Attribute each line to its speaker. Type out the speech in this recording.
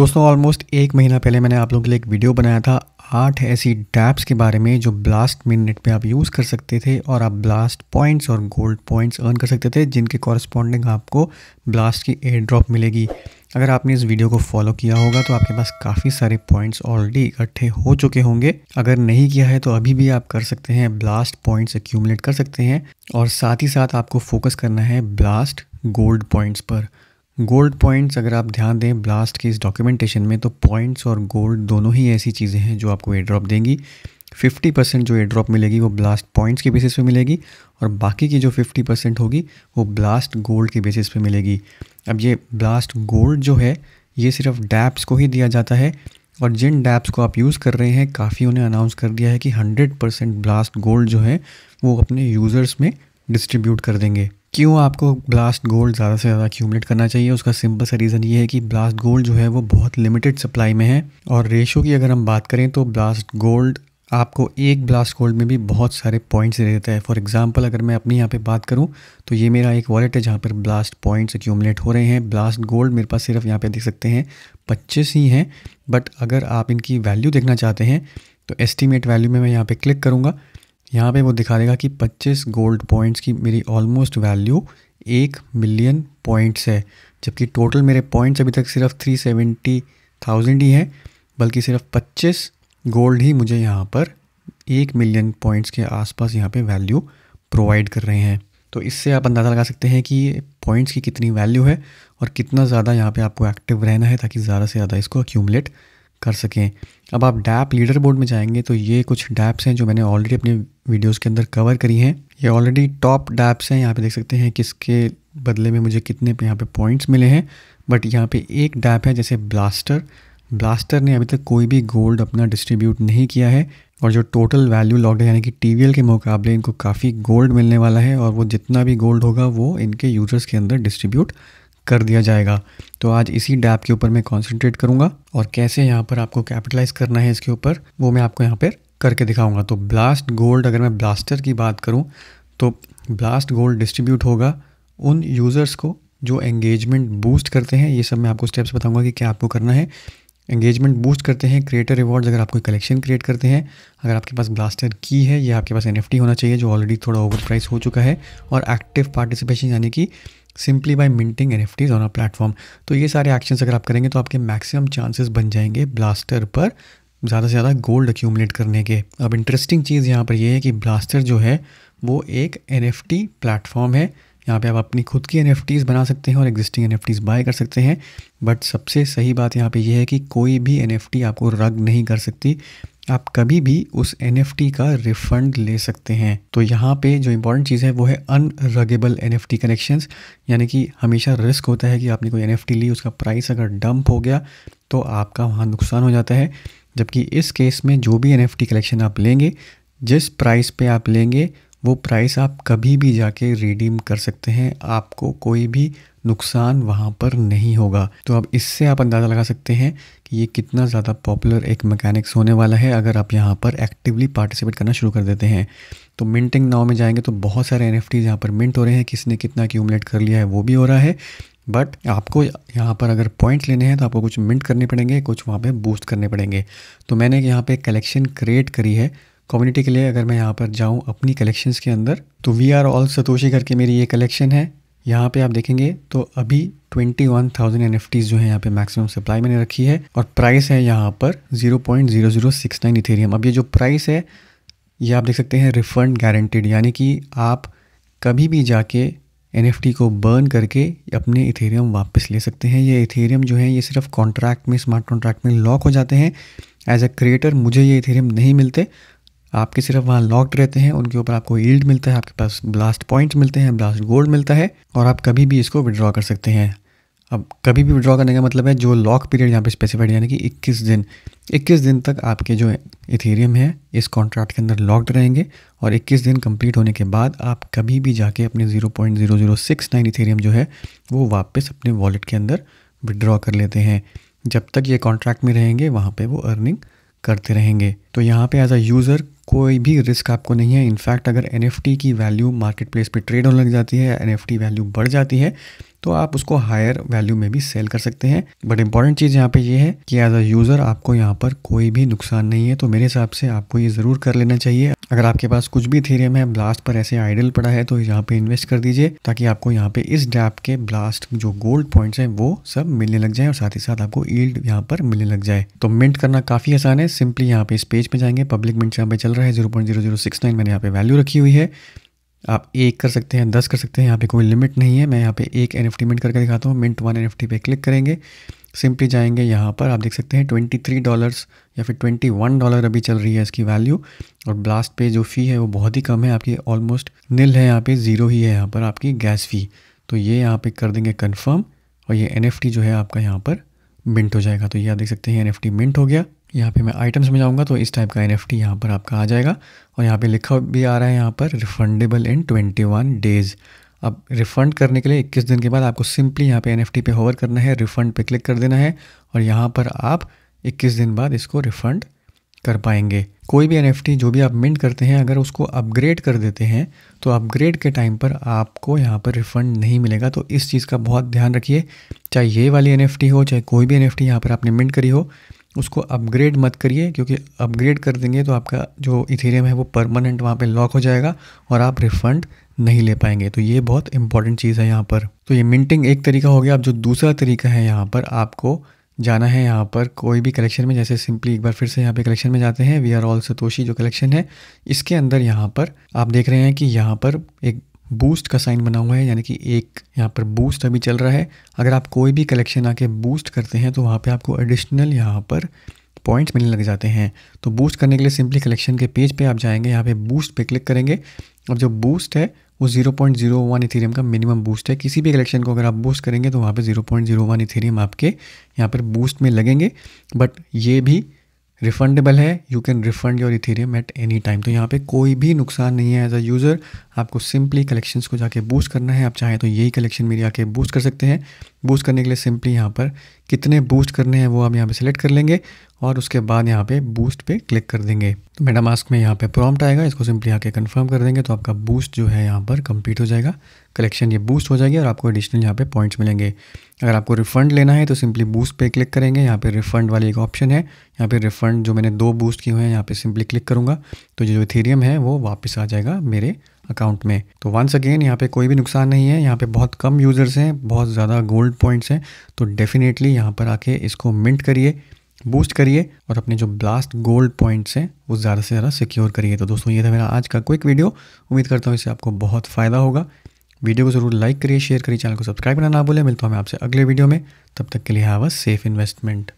Speaker 1: दोस्तों ऑलमोस्ट एक महीना पहले मैंने आप लोगों के लिए एक वीडियो बनाया था आठ ऐसी डैप्स के बारे में जो ब्लास्ट मिनट पे आप यूज़ कर सकते थे और आप ब्लास्ट पॉइंट्स और गोल्ड पॉइंट्स अर्न कर सकते थे जिनके कॉरस्पॉन्डिंग आपको ब्लास्ट की एयर ड्रॉप मिलेगी अगर आपने इस वीडियो को फॉलो किया होगा तो आपके पास काफ़ी सारे पॉइंट्स ऑलरेडी इकट्ठे हो चुके होंगे अगर नहीं किया है तो अभी भी आप कर सकते हैं ब्लास्ट पॉइंट्स एक्यूमुलेट कर सकते हैं और साथ ही साथ आपको फोकस करना है ब्लास्ट गोल्ड पॉइंट्स पर गोल्ड पॉइंट्स अगर आप ध्यान दें ब्लास्ट के इस डॉक्यूमेंटेशन में तो पॉइंट्स और गोल्ड दोनों ही ऐसी चीज़ें हैं जो आपको एयर ड्रॉप देंगी 50 परसेंट जो एयर ड्रॉप मिलेगी वो ब्लास्ट पॉइंट्स के बेसिस पे मिलेगी और बाकी की जो 50 परसेंट होगी वो ब्लास्ट गोल्ड के बेसिस पे मिलेगी अब ये ब्लास्ट गोल्ड जो है ये सिर्फ डैप्स को ही दिया जाता है और जिन डैप्स को आप यूज़ कर रहे हैं काफ़ी उन्हें अनाउंस कर दिया है कि हंड्रेड ब्लास्ट गोल्ड जो है वो अपने यूज़र्स में डिस्ट्रीब्यूट कर देंगे क्यों आपको ब्लास्ट गोल्ड ज़्यादा से ज़्यादा एक्यूमलेट करना चाहिए उसका सिंपल सा रीज़न ये है कि ब्लास्ट गोल्ड जो है वो बहुत लिमिटेड सप्लाई में है और रेशो की अगर हम बात करें तो ब्लास्ट गोल्ड आपको एक ब्लास्ट गोल्ड में भी बहुत सारे पॉइंट्स दे देता है फॉर एग्जांपल अगर मैं अपनी यहाँ पे बात करूँ तो ये मेरा एक वॉलेट है जहाँ पर ब्लास्ट पॉइंट्स एक्यूमलेट हो रहे हैं ब्लास्ट गोल्ड मेरे पास सिर्फ यहाँ पर देख सकते हैं पच्चीस ही हैं बट अगर आप इनकी वैल्यू देखना चाहते हैं तो एस्टिमेट वैल्यू में मैं यहाँ पर क्लिक करूँगा यहाँ पे वो दिखा देगा कि 25 गोल्ड पॉइंट्स की मेरी ऑलमोस्ट वैल्यू एक मिलियन पॉइंट्स है जबकि टोटल मेरे पॉइंट्स अभी तक सिर्फ थ्री सेवेंटी थाउजेंड ही हैं बल्कि सिर्फ पच्चीस गोल्ड ही मुझे यहाँ पर एक मिलियन पॉइंट्स के आसपास यहाँ पे वैल्यू प्रोवाइड कर रहे हैं तो इससे आप अंदाज़ा लगा सकते हैं कि पॉइंट्स की कितनी वैल्यू है और कितना ज़्यादा यहाँ पर आपको एक्टिव रहना है ताकि ज़्यादा से ज़्यादा इसको अक्यूमलेट कर सकें अब आप डैप लीडर बोर्ड में जाएंगे तो ये कुछ डैप्स हैं जो मैंने ऑलरेडी अपने वीडियोस के अंदर कवर करी हैं ये ऑलरेडी टॉप डैप्स हैं यहाँ पे देख सकते हैं किसके बदले में मुझे कितने यहाँ पे पॉइंट्स मिले हैं बट यहाँ पे एक डैप है जैसे ब्लास्टर ब्लास्टर ने अभी तक कोई भी गोल्ड अपना डिस्ट्रीब्यूट नहीं किया है और जो टोटल वैल्यू लॉक्ड यानी कि टी के मुकाबले इनको काफ़ी गोल्ड मिलने वाला है और वो जितना भी गोल्ड होगा वो इनके यूजर्स के अंदर डिस्ट्रीब्यूट कर दिया जाएगा तो आज इसी डैप के ऊपर मैं कॉन्सेंट्रेट करूँगा और कैसे यहाँ पर आपको कैपिटलाइज करना है इसके ऊपर वो मैं आपको यहाँ पर करके दिखाऊंगा तो ब्लास्ट गोल्ड अगर मैं ब्लास्टर की बात करूँ तो ब्लास्ट गोल्ड डिस्ट्रीब्यूट होगा उन यूज़र्स को जो एंगेजमेंट बूस्ट करते हैं ये सब मैं आपको स्टेप्स बताऊंगा कि क्या आपको करना है एंगेजमेंट बूस्ट करते हैं क्रिएटर रिवॉर्ड्स अगर आप कोई कलेक्शन क्रिएट करते हैं अगर आपके पास ब्लास्टर की है या आपके पास एन होना चाहिए जो ऑलरेडी थोड़ा ओवर प्राइस हो चुका है और एक्टिव पार्टिसिपेशन यानी कि simply buy minting N F Ts on a platform तो ये सारे एक्शंस अगर आप करेंगे तो आपके मैक्सिमम चांसेस बन जाएंगे ब्लास्टर पर ज़्यादा से ज़्यादा गोल्ड अक्यूमलेट करने के अब इंटरेस्टिंग चीज़ यहाँ पर यह है कि ब्लास्टर जो है वो एक एन एफ टी प्लेटफॉर्म है यहाँ पे आप अपनी खुद की एन बना सकते हैं और एग्जिस्टिंग एन बाय कर सकते हैं बट सबसे सही बात यहाँ पे यह है कि कोई भी एन आपको रग नहीं कर सकती आप कभी भी उस एन का रिफंड ले सकते हैं तो यहाँ पे जो इंपॉर्टेंट चीज़ है वो है अनरगेबल एन एफ कनेक्शंस यानी कि हमेशा रिस्क होता है कि आपने कोई एन ली उसका प्राइस अगर डंप हो गया तो आपका वहाँ नुकसान हो जाता है जबकि इस केस में जो भी एन कलेक्शन आप लेंगे जिस प्राइस पे आप लेंगे वो प्राइस आप कभी भी जाके रिडीम कर सकते हैं आपको कोई भी नुकसान वहाँ पर नहीं होगा तो अब इससे आप अंदाज़ा लगा सकते हैं कि ये कितना ज़्यादा पॉपुलर एक मैकेनिक्स होने वाला है अगर आप यहाँ पर एक्टिवली पार्टिसिपेट करना शुरू कर देते हैं तो मिंटिंग नाव में जाएंगे तो बहुत सारे एन एफ टीज़ यहाँ पर मिंट हो रहे हैं किसने कितना क्यूमलेट कर लिया है वो भी हो रहा है बट आपको यहाँ पर अगर पॉइंट्स लेने हैं तो आपको कुछ मिंट करने पड़ेंगे कुछ वहाँ पे बूस्ट करने पड़ेंगे तो मैंने यहाँ पे कलेक्शन क्रिएट करी है कम्युनिटी के लिए अगर मैं यहाँ पर जाऊँ अपनी कलेक्शंस के अंदर तो वी आर ऑल सतोशी करके मेरी ये कलेक्शन है यहाँ पे आप देखेंगे तो अभी 21,000 एनएफटीज जो है यहाँ पे मैक्सिमम सप्लाई मैंने रखी है और प्राइस है यहाँ पर 0.0069 इथेरियम अब ये जो प्राइस है ये आप देख सकते हैं रिफंड गारंटेड यानी कि आप कभी भी जाके एन को बर्न करके अपने इथेरियम वापस ले सकते हैं ये इथेरियम जो है ये सिर्फ कॉन्ट्रैक्ट में स्मार्ट कॉन्ट्रैक्ट में लॉक हो जाते हैं एज अ क्रिएटर मुझे ये इथेरियम नहीं मिलते आपके सिर्फ वहाँ लॉक्ड रहते हैं उनके ऊपर आपको ईल्ड मिलता है आपके पास ब्लास्ट पॉइंट्स मिलते हैं ब्लास्ट गोल्ड मिलता है और आप कभी भी इसको विड्रॉ कर सकते हैं अब कभी भी विड्रॉ करने का मतलब है जो लॉक पीरियड यहाँ पे स्पेसिफाइड यानी कि 21 दिन 21 दिन तक आपके जो इथेरियम है इस कॉन्ट्रैक्ट के अंदर लॉक्ड रहेंगे और 21 दिन कंप्लीट होने के बाद आप कभी भी जाके अपने 0.0069 इथेरियम जो है वो वापस अपने वॉलेट के अंदर विड्रॉ कर लेते हैं जब तक ये कॉन्ट्रैक्ट में रहेंगे वहाँ पर वो अर्निंग करते रहेंगे तो यहाँ पे एज अ यूज़र कोई भी रिस्क आपको नहीं है इनफैक्ट अगर एन की वैल्यू मार्केट प्लेस पर ट्रेड होने लग जाती है एन वैल्यू बढ़ जाती है तो आप उसको हायर वैल्यू में भी सेल कर सकते हैं बट इंपॉर्टेंट चीज़ यहाँ पे ये यह है कि एज अ यूज़र आपको यहाँ पर कोई भी नुकसान नहीं है तो मेरे हिसाब से आपको ये ज़रूर कर लेना चाहिए अगर आपके पास कुछ भी थीरियम है ब्लास्ट पर ऐसे आइडल पड़ा है तो यहाँ पे इन्वेस्ट कर दीजिए ताकि आपको यहाँ पे इस डैप के ब्लास्ट जो गोल्ड पॉइंट्स हैं वो सब मिलने लग जाए और साथ ही साथ आपको ईल्ड यहाँ पर मिलने लग जाए तो मिंट करना काफ़ी आसान है सिंपली यहाँ पे इस पे पेज पे जाएंगे पब्लिक मिंट यहाँ पे चल रहा है zero point zero zero six nine मैंने यहाँ पे वैल्यू रखी हुई है आप एक कर सकते हैं दस कर सकते हैं यहाँ पे कोई लिमिट नहीं है मैं यहाँ पे एक एन एफ टी मिंट करके दिखाता हूँ mint one N F T पे क्लिक करेंगे सिंपली जाएंगे यहाँ पर आप देख सकते हैं ट्वेंटी थ्री डॉलर्स या फिर ट्वेंटी वन डॉलर अभी चल रही है इसकी वैल्यू और ब्लास्ट पे जो फ़ी है वो बहुत ही कम है आपकी ऑलमोस्ट नील है यहाँ पे ज़ीरो ही है यहाँ पर आपकी गैस फ़ी तो ये यहाँ पे कर देंगे कन्फर्म और ये एन जो है आपका यहाँ पर मिंट हो जाएगा तो ये आप देख सकते हैं एन मिंट हो गया यहाँ पे मैं आइटम्स में जाऊँगा तो इस टाइप का एन एफ टी यहाँ पर आपका आ जाएगा और यहाँ पे लिखा भी आ रहा है यहाँ पर refundable in twenty one days अब रिफ़ंड करने के लिए 21 दिन के बाद आपको सिंपली यहाँ पे एन पे होवर करना है रिफ़ंड पे क्लिक कर देना है और यहाँ पर आप 21 दिन बाद इसको रिफ़ंड कर पाएंगे कोई भी एन जो भी आप मिंट करते हैं अगर उसको अपग्रेड कर देते हैं तो अपग्रेड के टाइम पर आपको यहाँ पर रिफ़ंड नहीं मिलेगा तो इस चीज़ का बहुत ध्यान रखिए चाहे ये वाली एन हो चाहे कोई भी एन एफ यहाँ पर आपने मिंट करी हो उसको अपग्रेड मत करिए क्योंकि अपग्रेड कर देंगे तो आपका जो इथेरियम है वो परमानेंट वहाँ पे लॉक हो जाएगा और आप रिफंड नहीं ले पाएंगे तो ये बहुत इंपॉर्टेंट चीज़ है यहाँ पर तो ये मिंटिंग एक तरीका हो गया अब जो दूसरा तरीका है यहाँ पर आपको जाना है यहाँ पर कोई भी कलेक्शन में जैसे सिंपली एक बार फिर से यहाँ पे कलेक्शन में जाते हैं वी आर ऑल सतोशी जो कलेक्शन है इसके अंदर यहाँ पर आप देख रहे हैं कि यहाँ पर एक बूस्ट का साइन बना हुआ है यानी कि एक यहाँ पर बूस्ट अभी चल रहा है अगर आप कोई भी कलेक्शन आके बूस्ट करते हैं तो वहाँ पे आपको एडिशनल यहाँ पर पॉइंट्स मिलने लग जाते हैं तो बूस्ट करने के लिए सिंपली कलेक्शन के पेज पे आप जाएंगे यहाँ पे बूस्ट पे क्लिक करेंगे और जो बूस्ट है वो जीरो पॉइंट इथेरियम का मिनिमम बूस्ट है किसी भी कलेक्शन को अगर आप बूस्ट करेंगे तो वहाँ जीरो वन इथेरियम आपके यहाँ पर बूस्ट में लगेंगे बट ये भी रिफंडेबल है you can refund your Ethereum at any time तो यहाँ पे कोई भी नुकसान नहीं है एज अ यूज़र आपको सिंपली कलेक्शंस को जाके बूस्ट करना है आप चाहें तो यही कलेक्शन मेरी आके बूस्ट कर सकते हैं बूस्ट करने के लिए सिंपली यहाँ पर कितने बूस्ट करने हैं वो आप यहाँ पे सिलेक्ट कर लेंगे और उसके बाद यहाँ पे बूस्ट पे क्लिक कर देंगे तो मेटा मास्क में यहाँ पे प्रॉम्प्ट आएगा इसको सिंपली आके कंफर्म कर देंगे तो आपका बूस्ट जो है यहाँ पर कंप्लीट हो जाएगा कलेक्शन ये बूस्ट हो जाएगी और आपको एडिशनल यहाँ पे पॉइंट्स मिलेंगे अगर आपको रिफंड लेना है तो सिंपली बूस्ट पे क्लिक करेंगे यहाँ पे रिफंड वाली एक ऑप्शन है यहाँ पे रिफंड जो मैंने दो बूस्ट किए हुए हैं यहाँ पे सिंपली क्लिक करूँगा तो जो इथेरियम है वो वापस आ जाएगा मेरे अकाउंट में तो वंस अगेन यहाँ पे कोई भी नुकसान नहीं है यहाँ पे बहुत कम यूज़र्स हैं बहुत ज़्यादा गोल्ड पॉइंट्स हैं तो डेफिनेटली यहाँ पर आके इसको मिंट करिए बूस्ट करिए और अपने जो ब्लास्ट गोल्ड पॉइंट्स हैं वो ज़्यादा से ज़्यादा सिक्योर करिए तो दोस्तों ये था मेरा आज का क्विक वीडियो उम्मीद करता हूँ इससे आपको बहुत फ़ायदा होगा वीडियो को ज़रूर लाइक करिए शेयर करिए चैनल को सब्सक्राइब करना ना भूलें मिलता हूँ मैं आपसे अगले वीडियो में तब तक के लिए हैव अ सेफ इन्वेस्टमेंट